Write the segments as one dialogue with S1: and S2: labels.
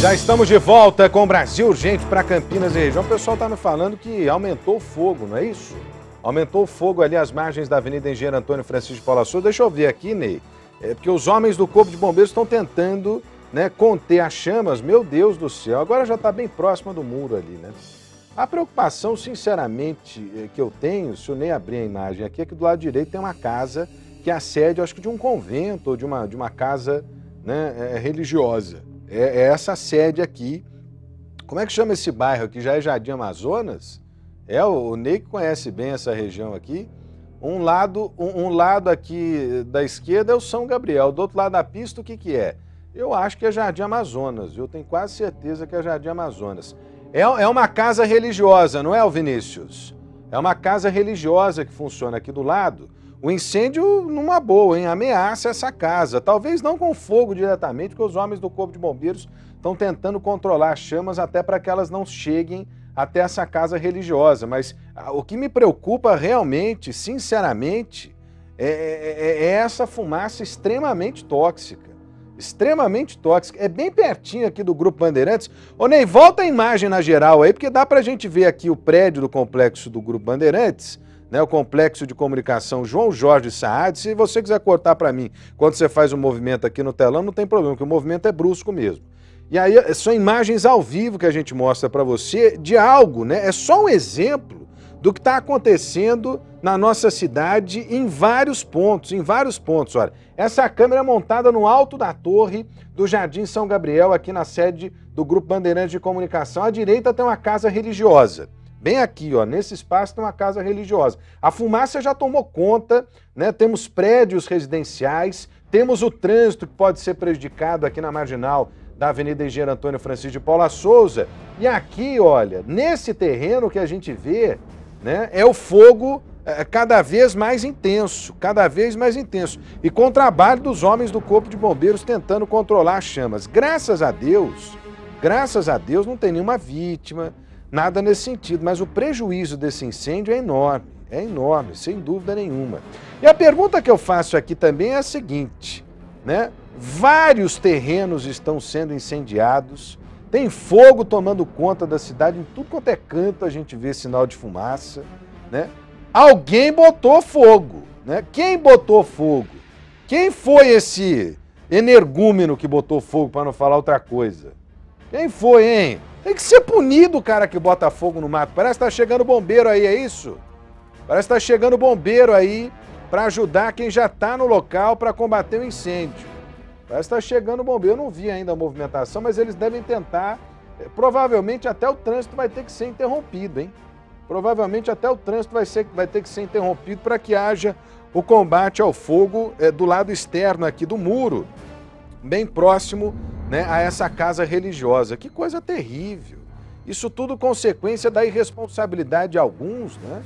S1: Já estamos de volta com o Brasil Urgente para Campinas e região. O pessoal está me falando que aumentou o fogo, não é isso? Aumentou o fogo ali às margens da Avenida Engenheiro Antônio Francisco de Paula Souza. Deixa eu ver aqui, Ney. É porque os homens do Corpo de Bombeiros estão tentando né, conter as chamas. Meu Deus do céu, agora já está bem próxima do muro ali, né? A preocupação, sinceramente, eh, que eu tenho, se o Ney abrir a imagem aqui, é que do lado direito tem uma casa que é a sede, acho que de um convento ou de uma, de uma casa né, eh, religiosa. É, é essa sede aqui. Como é que chama esse bairro aqui? Já é Jardim Amazonas? É, o, o Ney que conhece bem essa região aqui. Um lado, um, um, lado aqui da esquerda é o São Gabriel, do outro lado da pista o que, que é? Eu acho que é Jardim Amazonas, eu tenho quase certeza que é Jardim Amazonas. É, é uma casa religiosa, não é, Vinícius? É uma casa religiosa que funciona aqui do lado. O incêndio, numa boa, hein? ameaça essa casa. Talvez não com fogo diretamente, porque os homens do Corpo de Bombeiros estão tentando controlar as chamas até para que elas não cheguem até essa casa religiosa. Mas ah, o que me preocupa realmente, sinceramente, é é, é, é, é essa fumaça extremamente tóxica. Extremamente tóxica. É bem pertinho aqui do Grupo Bandeirantes. Ô Ney, volta a imagem na geral aí, porque dá para a gente ver aqui o prédio do complexo do Grupo Bandeirantes né, o complexo de comunicação João Jorge Saad. Se você quiser cortar para mim quando você faz o um movimento aqui no telão, não tem problema, porque o movimento é brusco mesmo. E aí eh, são imagens ao vivo que a gente mostra para você de algo, né? É só um exemplo do que está acontecendo na nossa cidade em vários pontos, em vários pontos. Olha, essa câmera é montada no alto da torre do Jardim São Gabriel, aqui na sede do Grupo Bandeirantes de Comunicação. À direita tem uma casa religiosa. Bem aqui, ó, nesse espaço tem uma casa religiosa. A fumaça já tomou conta, né? Temos prédios residenciais, temos o trânsito que pode ser prejudicado aqui na marginal da Avenida Engenheiro Antônio Francisco de Paula Souza. E aqui, olha, nesse terreno que a gente vê, né, é o fogo é, é cada vez mais intenso, cada vez mais intenso. E com o trabalho dos homens do Corpo de Bombeiros tentando controlar as chamas. Graças a Deus, graças a Deus não tem nenhuma vítima, nada nesse sentido, mas o prejuízo desse incêndio é enorme, é enorme, sem dúvida nenhuma. E a pergunta que eu faço aqui também é a seguinte, né? Vários terrenos estão sendo incendiados, tem fogo tomando conta da cidade, em tudo quanto é canto a gente vê sinal de fumaça, né? Alguém botou fogo, né? Quem botou fogo? Quem foi esse energúmeno que botou fogo para não falar outra coisa? Quem foi, hein? Tem que ser punido o cara que bota fogo no mato. Parece que tá chegando bombeiro aí, é isso? Parece que tá chegando bombeiro aí para ajudar quem já está no local para combater o incêndio. Parece que tá chegando bombeiro. Eu não vi ainda a movimentação, mas eles devem tentar. É, provavelmente até o trânsito vai ter que ser interrompido, hein? Provavelmente até o trânsito vai, ser, vai ter que ser interrompido para que haja o combate ao fogo é, do lado externo aqui do muro, bem próximo né, a essa casa religiosa. Que coisa terrível. Isso tudo consequência da irresponsabilidade de alguns, né?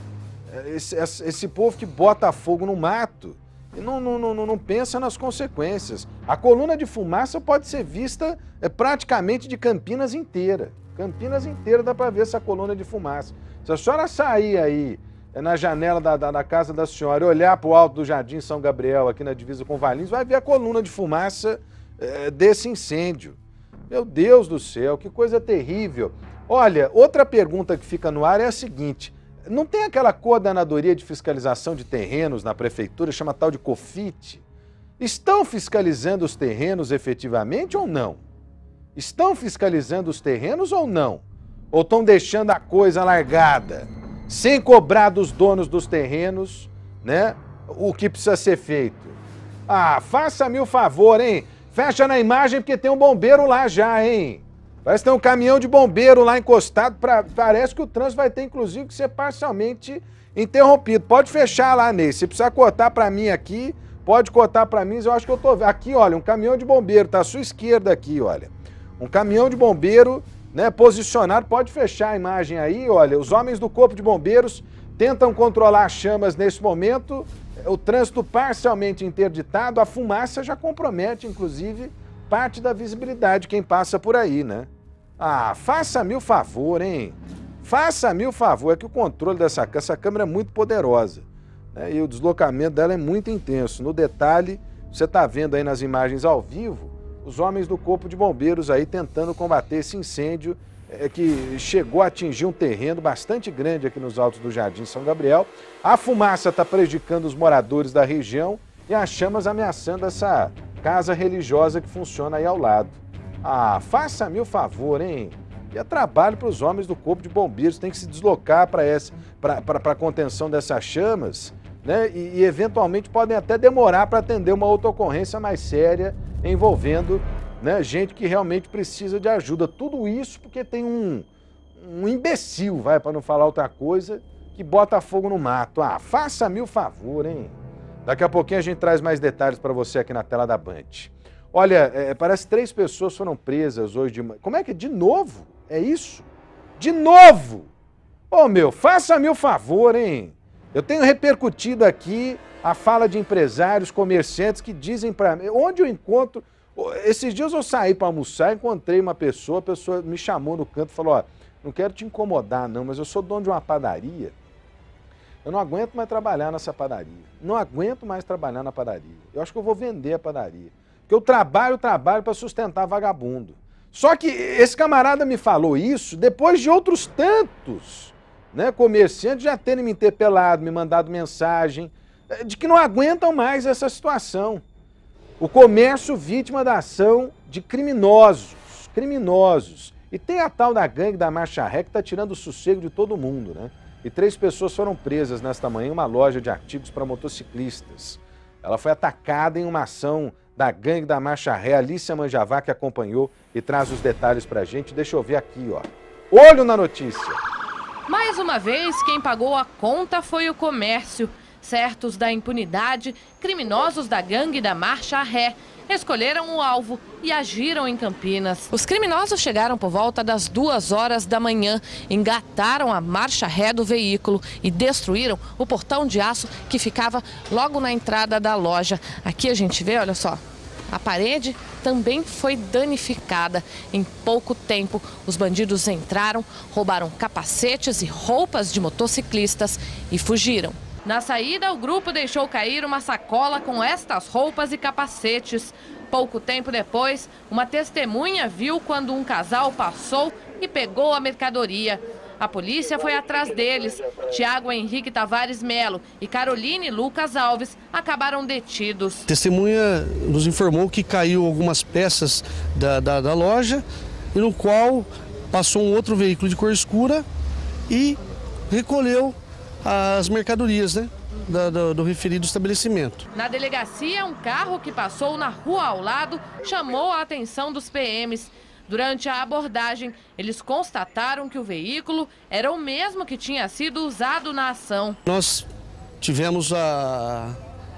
S1: É, esse, esse povo que bota fogo no mato e não, não, não, não, pensa nas consequências. A coluna de fumaça pode ser vista é, praticamente de Campinas inteira. Campinas inteira dá para ver essa coluna de fumaça. Se a senhora sair aí é, na janela da, da, da casa da senhora e olhar para o alto do Jardim São Gabriel, aqui na divisa com Valinhos, vai ver a coluna de fumaça eh, desse incêndio. Meu Deus do céu, que coisa terrível. Olha, outra pergunta que fica no ar é a seguinte: não tem aquela coordenadoria de fiscalização de terrenos na prefeitura, chama tal de COFIT? Estão fiscalizando os terrenos efetivamente ou não? Estão fiscalizando os terrenos ou não? Ou estão deixando a coisa largada, sem cobrar dos donos dos terrenos, né? O que precisa ser feito? Ah, faça-me o favor, hein? Fecha na imagem porque tem um bombeiro lá já, hein? Parece que tem um caminhão de bombeiro lá encostado. Pra... Parece que o trânsito vai ter, inclusive, que ser parcialmente interrompido. Pode fechar lá, nesse Se precisar cortar para mim aqui, pode cortar para mim. Eu acho que eu tô... Aqui, olha, um caminhão de bombeiro. Tá à sua esquerda aqui, olha. Um caminhão de bombeiro, né, posicionado. Pode fechar a imagem aí, olha. Os homens do Corpo de Bombeiros tentam controlar as chamas nesse momento o trânsito parcialmente interditado, a fumaça já compromete, inclusive, parte da visibilidade quem passa por aí, né? Ah, faça-me o favor, hein? Faça-me o favor, é que o controle dessa essa câmera é muito poderosa. Né? E o deslocamento dela é muito intenso. No detalhe, você está vendo aí nas imagens ao vivo, os homens do Corpo de Bombeiros aí tentando combater esse incêndio é, que chegou a atingir um terreno bastante grande aqui nos altos do Jardim São Gabriel. A fumaça está prejudicando os moradores da região e as chamas ameaçando essa casa religiosa que funciona aí ao lado. Ah, faça-me o favor, hein? E é trabalho para os homens do Corpo de Bombeiros, tem que se deslocar para a contenção dessas chamas, né? E, e eventualmente podem até demorar para atender uma outra ocorrência mais séria envolvendo né? gente que realmente precisa de ajuda. Tudo isso porque tem um, um imbecil, vai, para não falar outra coisa, que bota fogo no mato. Ah, faça-me o favor, hein? Daqui a pouquinho a gente traz mais detalhes para você aqui na tela da Band. Olha, é, é parece três pessoas foram presas hoje de manhã. Como é que é? de novo? É isso? De novo! Ô oh, meu, faça-me o favor, hein? Eu tenho repercutido aqui a fala de empresários, comerciantes que dizem para mim, onde eu encontro, esses dias eu saí para almoçar, encontrei uma pessoa, a pessoa me chamou no canto e falou: Ó, não quero te incomodar, não, mas eu sou dono de uma padaria. Eu não aguento mais trabalhar nessa padaria. Não aguento mais trabalhar na padaria. Eu acho que eu vou vender a padaria. Porque eu trabalho, trabalho para sustentar vagabundo. Só que esse camarada me falou isso depois de outros tantos né, comerciantes já terem me interpelado, me mandado mensagem, eh, de que não aguentam mais essa situação. O comércio vítima da ação de criminosos, criminosos. E tem a tal da gangue da Marcha Ré que está tirando o sossego de todo mundo, né? E três pessoas foram presas nesta manhã em uma loja de artigos para motociclistas. Ela foi atacada em uma ação da gangue da Marcha Ré, Alicia Manjavá, que acompanhou e traz os detalhes para a gente. Deixa eu ver aqui, ó. Olho na notícia!
S2: Mais uma vez, quem pagou a conta foi o comércio. Certos da impunidade, criminosos da gangue da Marcha a Ré escolheram o alvo e agiram em Campinas. Os criminosos chegaram por volta das duas horas da manhã, engataram a marcha ré do veículo e destruíram o portão de aço que ficava logo na entrada da loja. Aqui a gente vê, olha só, a parede também foi danificada. Em pouco tempo, os bandidos entraram, roubaram capacetes e roupas de motociclistas e fugiram. Na saída, o grupo deixou cair uma sacola com estas roupas e capacetes. Pouco tempo depois, uma testemunha viu quando um casal passou e pegou a mercadoria. A polícia foi atrás deles. Tiago Henrique Tavares Melo e Caroline Lucas Alves acabaram detidos. A
S1: testemunha nos informou que caiu algumas peças da, da, da loja e no qual passou um outro veículo de cor escura e recolheu as mercadorias, né? do, do, referido estabelecimento.
S2: Na delegacia, um carro que passou na rua ao lado chamou a atenção dos PMs. Durante a abordagem, eles constataram que o veículo era o mesmo que tinha sido usado na ação.
S1: Nós tivemos a,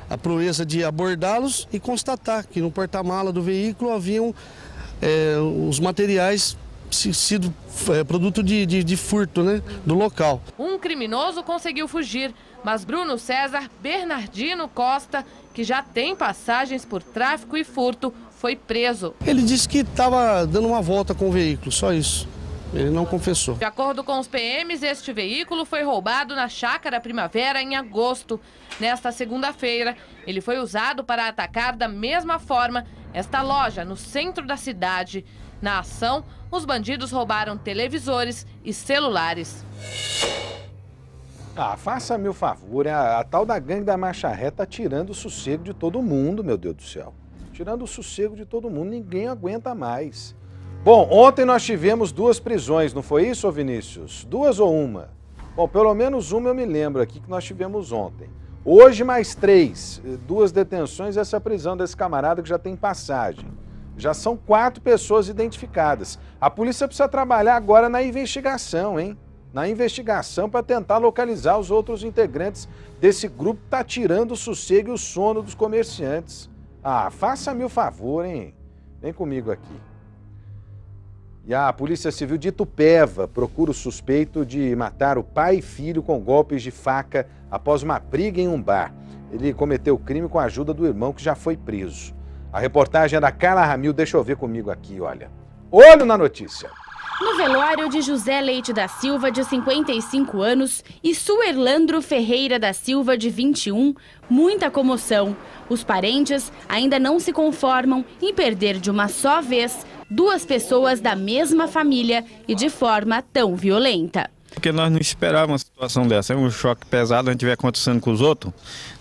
S1: a proeza de abordá-los e constatar que no porta-mala do veículo haviam é, os materiais sido é, produto de, de, de furto né, do local.
S2: Um criminoso conseguiu fugir, mas Bruno César Bernardino Costa, que já tem passagens por tráfico e furto, foi preso.
S3: Ele disse que estava dando
S1: uma volta com o veículo, só isso. Ele não confessou. De
S2: acordo com os PMs, este veículo foi roubado na Chácara Primavera em agosto. Nesta segunda-feira, ele foi usado para atacar da mesma forma esta loja no centro da cidade. Na ação, os bandidos roubaram televisores e celulares.
S1: Ah, faça-me o favor, a, a, tal da gangue da marcha ré tá tirando o sossego de todo mundo, meu Deus do céu. Tirando o sossego de todo mundo, ninguém aguenta mais. Bom, ontem nós tivemos duas prisões, não foi isso, Vinícius? Duas ou uma? Bom, pelo menos uma eu me lembro aqui que nós tivemos ontem. Hoje mais três, eh, duas detenções e essa prisão desse camarada que já tem passagem. Já são quatro pessoas identificadas. A polícia precisa trabalhar agora na investigação, hein? Na investigação para tentar localizar os outros integrantes desse grupo que está tirando o sossego e o sono dos comerciantes. Ah, faça-me o favor, hein? Vem comigo aqui. E a Polícia Civil de Itupeva procura o suspeito de matar o pai e filho com golpes de faca após uma briga em um bar. Ele cometeu o crime com a ajuda do irmão que já foi preso. A reportagem é da Carla Ramil, deixa eu ver comigo aqui, olha. Olho na notícia.
S4: No velório de José Leite da Silva, de 55 anos, e Suerlandro Ferreira da Silva, de 21, muita comoção. Os parentes ainda não se conformam em perder de uma só vez duas pessoas da mesma família e de forma tão violenta. Porque nós não esperávamos uma situação dessa. É um choque pesado, a gente vai acontecendo com os outros.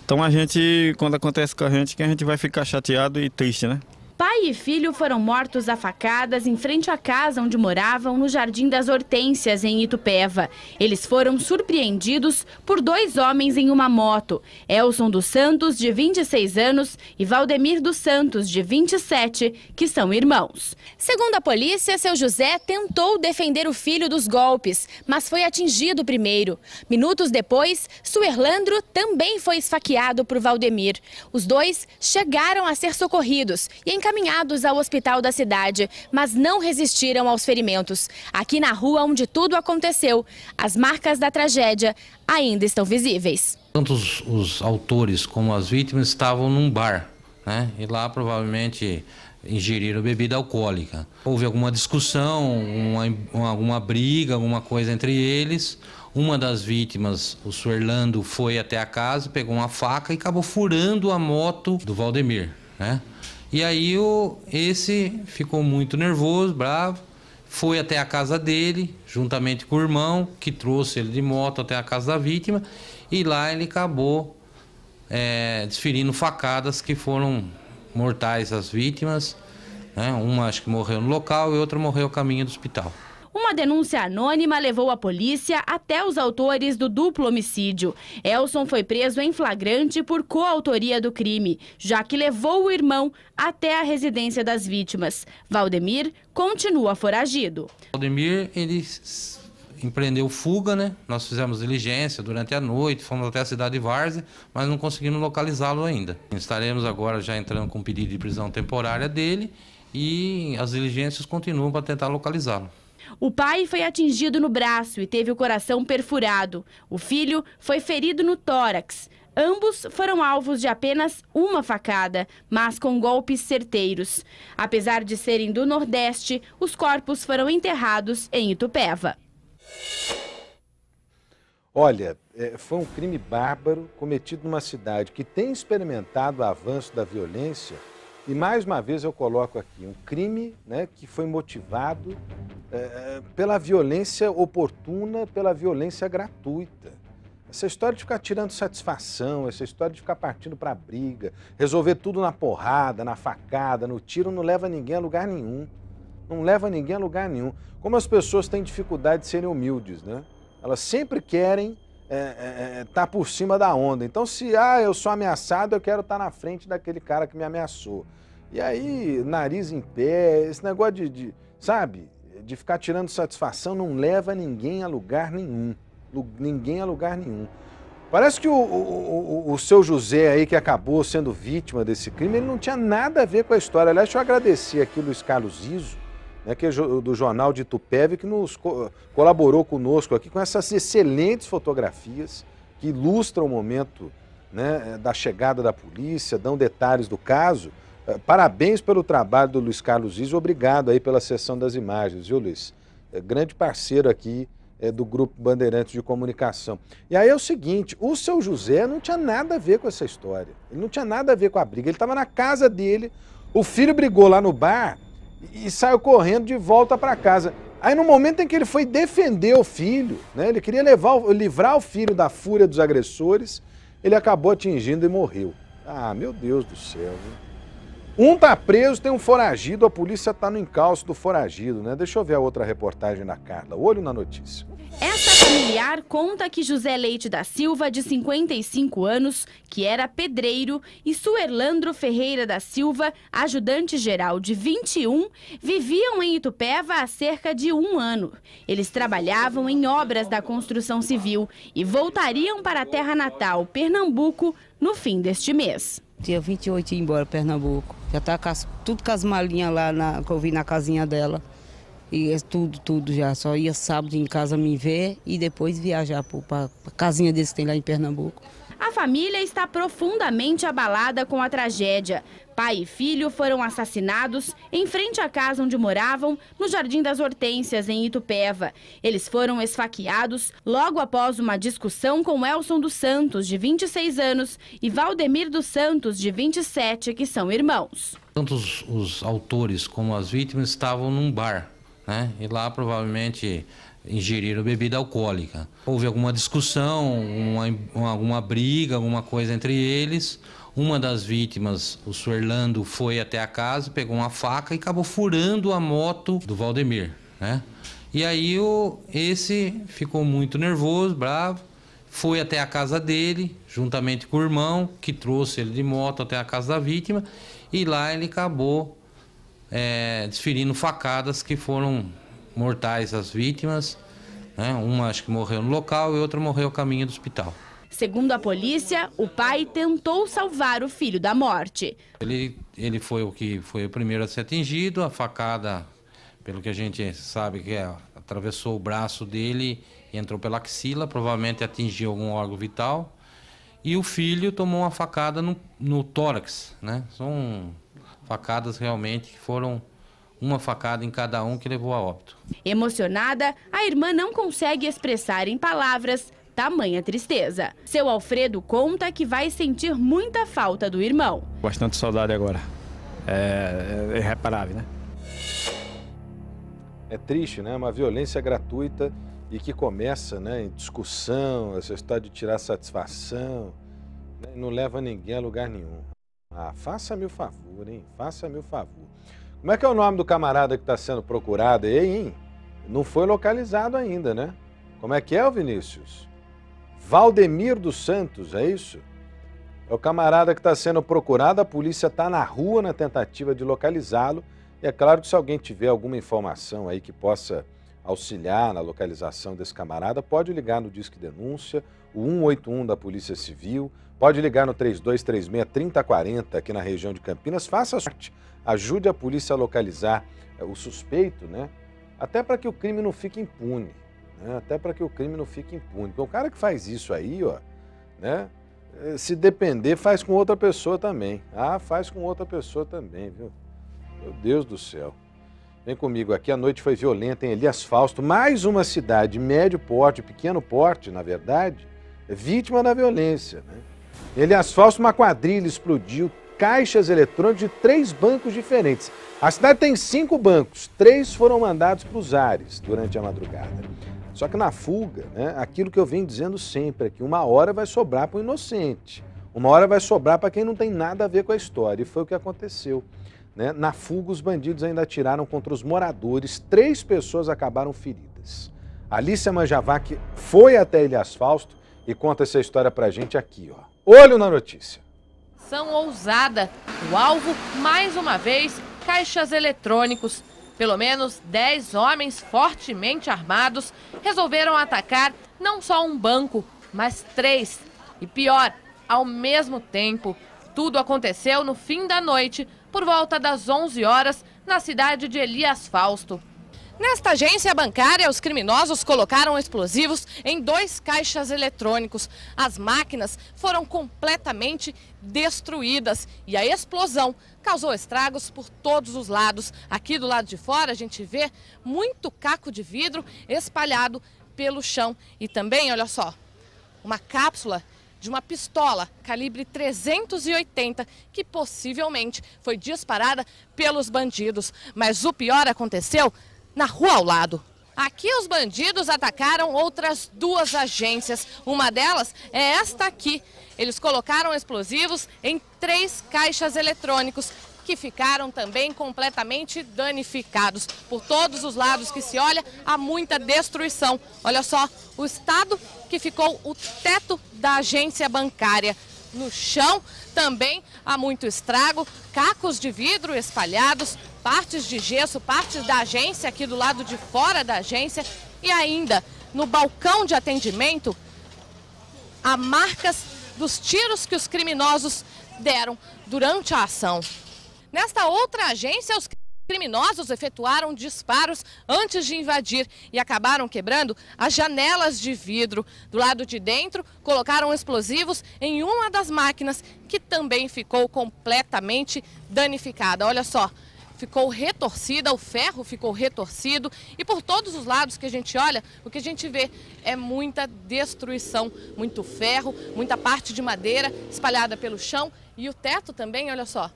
S4: Então a gente, quando acontece com a gente, que a gente vai ficar chateado e triste, né? Pai e filho foram mortos a facadas em frente à casa onde moravam no Jardim das Hortênsias, em Itupeva. Eles foram surpreendidos por dois homens em uma moto: Elson dos Santos, de 26 anos, e Valdemir dos Santos, de 27, que são irmãos. Segundo a polícia, seu José tentou defender o filho dos golpes, mas foi atingido primeiro. Minutos depois, Suerlandro também foi esfaqueado por Valdemir. Os dois chegaram a ser socorridos e, em encaminhados ao hospital da cidade, mas não resistiram aos ferimentos. Aqui na rua onde tudo aconteceu, as marcas da tragédia ainda estão visíveis.
S3: Tanto os, os autores como as vítimas estavam num bar, né? E lá provavelmente ingeriram bebida alcoólica. Houve alguma discussão, uma, alguma briga, alguma coisa entre eles. Uma das vítimas, o Suerlando, foi até a casa, pegou uma faca e acabou furando a moto do Valdemir. Né? E aí o, esse ficou muito nervoso, bravo, foi até a casa dele, juntamente com o irmão, que trouxe ele de moto até a casa da vítima, e lá ele acabou é, desferindo facadas que foram mortais às vítimas. Né? Uma acho que morreu no local e outra morreu a caminho do hospital.
S4: Uma denúncia anônima levou a polícia até os autores do duplo homicídio. Elson foi preso em flagrante por coautoria do crime, já que levou o irmão até a residência das vítimas. Valdemir continua foragido.
S3: Valdemir, ele empreendeu fuga, né? Nós fizemos diligência durante a noite, fomos até a cidade de Várzea, mas não conseguimos localizá-lo ainda. Estaremos agora já entrando com pedido de prisão temporária dele e as diligências continuam para tentar localizá-lo.
S4: O pai foi atingido no braço e teve o coração perfurado. O filho foi ferido no tórax. Ambos foram alvos de apenas uma facada, mas com golpes certeiros. Apesar de serem do Nordeste, os corpos foram enterrados em Itupeva.
S1: Olha, é, foi um crime bárbaro cometido numa cidade que tem experimentado o avanço da violência e mais uma vez eu coloco aqui um crime né, que foi motivado é, pela violência oportuna, pela violência gratuita. Essa história de ficar tirando satisfação, essa história de ficar partindo para briga, resolver tudo na porrada, na facada, no tiro, não leva ninguém a lugar nenhum. Não leva ninguém a lugar nenhum. Como as pessoas têm dificuldade de serem humildes, né? Elas sempre querem é é, é, é, tá por cima da onda. Então, se ah, eu sou ameaçado, eu quero estar tá na frente daquele cara que me ameaçou. E aí, nariz em pé, esse negócio de, de sabe, de ficar tirando satisfação não leva ninguém a lugar nenhum. ninguém a lugar nenhum. Parece que o, o, o, o, seu José aí, que acabou sendo vítima desse crime, ele não tinha nada a ver com a história. Aliás, deixa eu agradecer aqui o Luiz Carlos Iso, né, que é do Jornal de Tupéve que nos co colaborou conosco aqui com essas excelentes fotografias que ilustram o momento né, eh, da chegada da polícia, dão detalhes do caso. Eh, parabéns pelo trabalho do Luiz Carlos Iso, obrigado aí pela sessão das imagens, viu, Luiz? É, grande parceiro aqui é, do Grupo Bandeirantes de Comunicação. E aí é o seguinte: o seu José não tinha nada a ver com essa história. Ele não tinha nada a ver com a briga. Ele estava na casa dele, o filho brigou lá no bar, e saiu correndo de volta para casa. Aí no momento em que ele foi defender o filho, né, ele queria levar, livrar o filho da fúria dos agressores, ele acabou atingindo e morreu. Ah, meu Deus do céu. Viu? Um tá preso, tem um foragido, a polícia tá no encalço do foragido, né? Deixa eu ver a outra reportagem da Carla. Olho na notícia.
S4: Essa familiar conta que José Leite da Silva, de 55 anos, que era pedreiro, e Suerlandro Ferreira da Silva, ajudante geral de 21, viviam em Itupeva há cerca de um ano. Eles trabalhavam em obras da construção civil e voltariam para a terra natal, Pernambuco, no fim deste mês. Dia 28 ia embora Pernambuco. Já está tudo com as malinhas lá na, que eu vi na casinha dela. E é tudo, tudo já. Só ia sábado em casa me ver e depois viajar para a casinha desse que tem lá em Pernambuco. A família está profundamente abalada com a tragédia. Pai e filho foram assassinados em frente à casa onde moravam, no Jardim das Hortênsias, em Itupeva. Eles foram esfaqueados logo após uma discussão com Elson dos Santos, de 26 anos, e Valdemir dos Santos, de 27, que são irmãos.
S3: Tanto os, os autores como as vítimas estavam num bar né? E lá provavelmente ingeriram bebida alcoólica. Houve alguma discussão, uma, alguma briga, alguma coisa entre eles. Uma das vítimas, o Suerlando, foi até a casa, pegou uma faca e acabou furando a moto do Valdemir, né? E aí o, esse ficou muito nervoso, bravo, foi até a casa dele, juntamente com o irmão, que trouxe ele de moto até a casa da vítima, e lá ele acabou é, desferindo facadas que foram mortais às vítimas. Né? Uma acho que morreu no local e outra morreu a caminho do hospital.
S4: Segundo a polícia, o pai tentou salvar o filho da morte.
S3: Ele, ele foi o que foi o primeiro a ser atingido, a facada, pelo que a gente sabe que é, atravessou o braço dele e entrou pela axila, provavelmente atingiu algum órgão vital. E o filho tomou uma facada no, no tórax, né? São facadas realmente que foram uma facada em cada um que levou a óbito.
S4: Emocionada, a irmã não consegue expressar em palavras tamanha tristeza. Seu Alfredo conta que vai sentir muita falta do irmão.
S1: Bastante saudade agora. É, é irreparável, né? É triste, né? É uma violência gratuita e que começa né, em discussão, essa história de tirar satisfação, né? não leva ninguém a lugar nenhum. Ah, faça-me o favor, hein? Faça-me o favor. Como é que é o nome do camarada que está sendo procurado aí, hein? Não foi localizado ainda, né? Como é que é, Vinícius? Valdemir dos Santos, é isso? É o camarada que está sendo procurado, a polícia está na rua na tentativa de localizá-lo. E é claro que se alguém tiver alguma informação aí que possa auxiliar na localização desse camarada, pode ligar no Disque Denúncia, o 181 da Polícia Civil, pode ligar no 3236-3040 aqui na região de Campinas. Faça sorte, ajude a polícia a localizar eh, o suspeito, né? Até para que o crime não fique impune. Né? Até para que o crime não fique impune. Porque o cara que faz isso aí, ó, né? Eh, se depender, faz com outra pessoa também. Ah, faz com outra pessoa também, viu? Meu Deus do céu. Vem comigo aqui, a noite foi violenta em Elias Fausto, mais uma cidade médio porte, pequeno porte, na verdade, vítima da violência. Né? Em Elias Fausto, uma quadrilha explodiu caixas eletrônicas de três bancos diferentes. A cidade tem cinco bancos, três foram mandados para os ares durante a madrugada. Só que na fuga, né, aquilo que eu venho dizendo sempre é que uma hora vai sobrar para o inocente, uma hora vai sobrar para quem não tem nada a ver com a história, e foi o que aconteceu. Né? Na fuga, os bandidos ainda atiraram contra os moradores. Três pessoas acabaram feridas. Alicia Manjavac foi até Ilhas Fausto e conta essa história pra gente aqui, ó. Olho na notícia.
S2: São ousada. O alvo, mais uma vez, caixas eletrônicos. Pelo menos 10 homens fortemente armados resolveram atacar não só um banco, mas três. E pior, ao mesmo tempo. Tudo aconteceu no fim da noite por volta das 11 horas, na cidade de Elias Fausto. Nesta agência bancária, os criminosos colocaram explosivos em dois caixas eletrônicos. As máquinas foram completamente destruídas e a explosão causou estragos por todos os lados. Aqui do lado de fora, a gente vê muito caco de vidro espalhado pelo chão e também, olha só, uma cápsula de uma pistola calibre 380 que possivelmente foi disparada pelos bandidos. Mas o pior aconteceu na rua ao lado. Aqui os bandidos atacaram outras duas agências. Uma delas é esta aqui. Eles colocaram explosivos em três caixas eletrônicos que ficaram também completamente danificados. Por todos os lados que se olha, há muita destruição. Olha só, o estado que ficou o teto da agência bancária no chão. Também há muito estrago, cacos de vidro espalhados, partes de gesso, partes da agência aqui do lado de fora da agência e ainda no balcão de atendimento há marcas dos tiros que os criminosos deram durante a ação. Nesta outra agência, os criminosos efetuaram disparos antes de invadir e acabaram quebrando as janelas de vidro. Do lado de dentro, colocaram explosivos em uma das máquinas, que também ficou completamente danificada. Olha só. Ficou retorcida, o ferro ficou retorcido e por todos os lados que a gente olha, o que a gente vê é muita destruição, muito ferro, muita parte de madeira espalhada pelo chão e o teto também, olha só,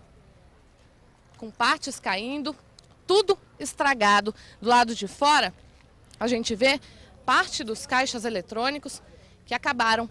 S2: com partes caindo, tudo estragado. Do lado de fora, a gente vê parte dos caixas eletrônicos que acabaram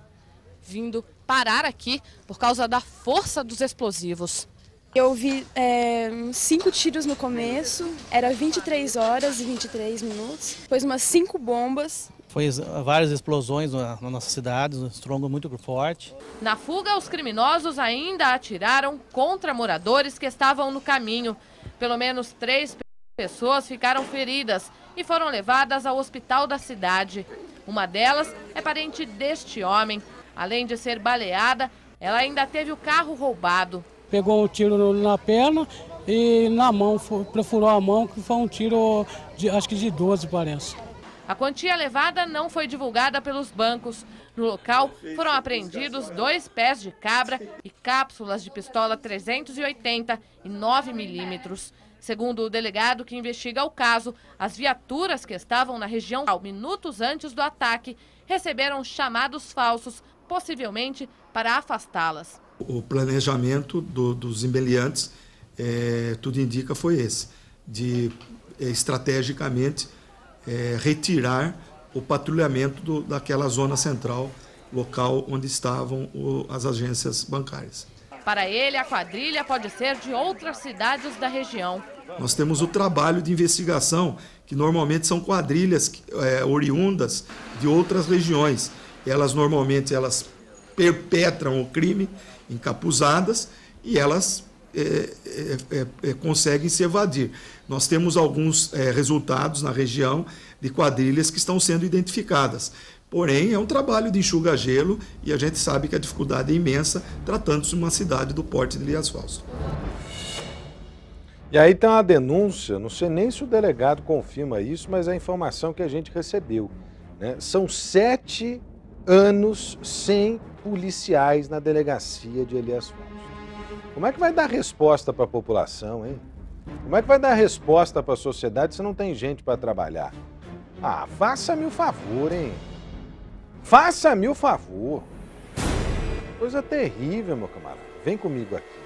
S2: vindo parar aqui por causa da força dos explosivos.
S4: Eu vi é, cinco tiros no começo, era 23 horas e 23 minutos, depois umas cinco bombas,
S3: foi várias explosões na, nossa cidade, um estrondo muito forte.
S2: Na fuga, os criminosos ainda atiraram contra moradores que estavam no caminho. Pelo menos três pessoas ficaram feridas e foram levadas ao hospital da cidade. Uma delas é parente deste homem. Além de ser baleada, ela ainda teve o carro roubado.
S3: Pegou um tiro na perna e na mão, perfurou a mão, que foi um tiro, de, acho que de 12, parece.
S2: A quantia levada não foi divulgada pelos bancos. No local foram apreendidos dois né? pés de cabra e cápsulas de pistola 380 e 9 milímetros. Segundo o delegado que investiga o caso, as viaturas que estavam na região minutos antes do ataque receberam chamados falsos, possivelmente para afastá-las.
S1: O planejamento do, dos embeliantes, é, tudo indica, foi esse, de é, estrategicamente é, retirar o patrulhamento do, daquela zona central, local onde estavam o, as agências bancárias.
S2: Para ele, a quadrilha pode ser de outras cidades da região.
S1: Nós temos o trabalho de investigação, que normalmente são quadrilhas é, oriundas de outras regiões. Elas normalmente elas perpetram o crime encapuzadas e elas é é, é, é, conseguem se evadir. Nós temos alguns é, resultados na região de quadrilhas que estão sendo identificadas. Porém, é um trabalho de enxuga-gelo e a gente sabe que a dificuldade é imensa tratando-se de uma cidade do porte de Elias Fausto. E aí tem uma denúncia, não sei nem se o delegado confirma isso, mas é a informação que a gente recebeu. Né? São sete anos sem policiais na delegacia de Elias Fausto. Como é que vai dar resposta para a população, hein? Como é que vai dar resposta para a sociedade se não tem gente para trabalhar? Ah, faça-me o favor, hein? Faça-me o favor. Coisa terrível, meu camarada. Vem comigo aqui.